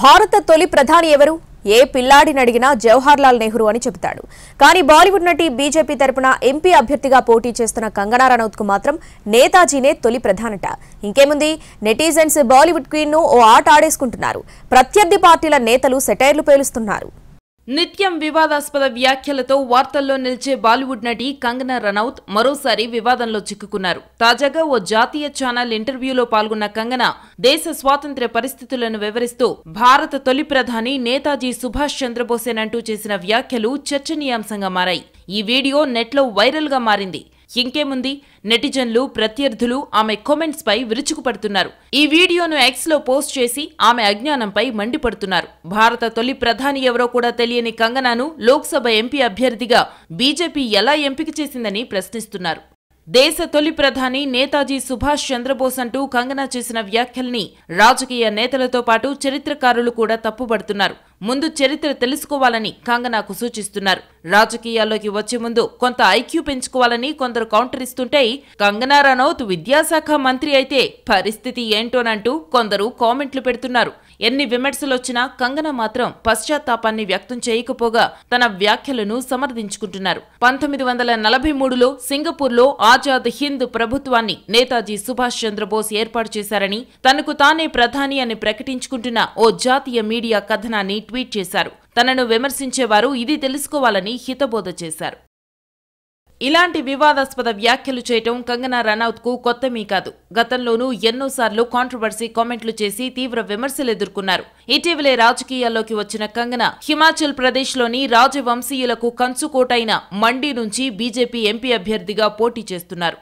భారత తొలి ప్రధాని ఎవరు ఏ పిల్లాడిని అడిగినా జవహర్లాల్ నెహ్రూ అని చెబుతాడు కానీ బాలీవుడ్ నటి బీజేపీ తరపున ఎంపీ అభ్యర్థిగా పోటీ చేస్తున్న కంగనా రనౌత్ కు మాత్రం నేతాజీనే తొలి ప్రధానట ఇంకేముంది నెటిజన్స్ బాలీవుడ్ క్వీన్ ను ఓ ఆట ఆడేసుకుంటున్నారు ప్రత్యర్థి పార్టీల నేతలు సెటైర్లు పేలుస్తున్నారు నిత్యం వివాదాస్పద వ్యాఖ్యలతో వార్తల్లో నిలిచే బాలీవుడ్ నటి కంగనా రనౌత్ మరోసారి వివాదంలో చిక్కుకున్నారు తాజాగా ఓ జాతీయ ఛానల్ ఇంటర్వ్యూలో పాల్గొన్న కంగనా దేశ స్వాతంత్ర్య పరిస్థితులను వివరిస్తూ భారత తొలి ప్రధాని నేతాజీ సుభాష్ చంద్రబోసేనంటూ చేసిన వ్యాఖ్యలు చర్చనీయాంశంగా మారాయి ఈ వీడియో నెట్లో వైరల్గా మారింది ఇంకేముంది నెటిజన్లు ప్రత్యర్థులు ఆమె కామెంట్స్ పై విరుచుకుపడుతున్నారు ఈ వీడియోను ఎక్స్ లో పోస్ట్ చేసి ఆమె అజ్ఞానంపై మండిపడుతున్నారు భారత తొలి ప్రధాని ఎవరో కూడా తెలియని కంగనాను లోక్సభ ఎంపీ అభ్యర్థిగా బీజేపీ ఎలా ఎంపిక చేసిందని ప్రశ్నిస్తున్నారు దేశ తొలి ప్రధాని నేతాజీ సుభాష్ చంద్రబోస్ అంటూ కంగనా చేసిన వ్యాఖ్యల్ని రాజకీయ నేతలతో పాటు చరిత్రకారులు కూడా తప్పుబడుతున్నారు ముందు చరిత్ర తెలుసుకోవాలని కంగనాకు సూచిస్తున్నారు రాజకీయాల్లోకి వచ్చే ముందు కొంత ఐక్యూ పెంచుకోవాలని కొందరు కౌంటర్ ఇస్తుంటే కంగనా రనౌత్ విద్యాశాఖ మంత్రి అయితే పరిస్థితి ఏంటోనంటూ కొందరు కామెంట్లు పెడుతున్నారు ఎన్ని విమర్శలొచ్చినా కంగనా మాత్రం పశ్చాత్తాపాన్ని వ్యక్తం చేయకపోగా తన వ్యాఖ్యలను సమర్థించుకుంటున్నారు పంతొమ్మిది వందల నలభై మూడులో సింగపూర్లో ఆజాద్ హింద్ ప్రభుత్వాన్ని నేతాజీ సుభాష్ చంద్రబోస్ ఏర్పాటు చేశారని తనకు తానే ప్రధాని అని ప్రకటించుకుంటున్న ఓ జాతీయ మీడియా కథనాన్ని ట్వీట్ చేశారు తనను విమర్శించేవారు ఇది తెలుసుకోవాలని హితబోధ చేశారు ఇలాంటి వివాదాస్పద వ్యాఖ్యలు చేయటం కంగనా రనౌత్ కు కొత్తమీ కాదు గతంలోనూ ఎన్నోసార్లు కాంట్రవర్సీ కామెంట్లు చేసి తీవ్ర విమర్శలు ఎదుర్కొన్నారు ఇటీవలే రాజకీయాల్లోకి వచ్చిన కంగనా హిమాచల్ ప్రదేశ్ లోని రాజవంశీయులకు కంచుకోటైన మండీ నుంచి బీజేపీ ఎంపీ అభ్యర్థిగా పోటీ చేస్తున్నారు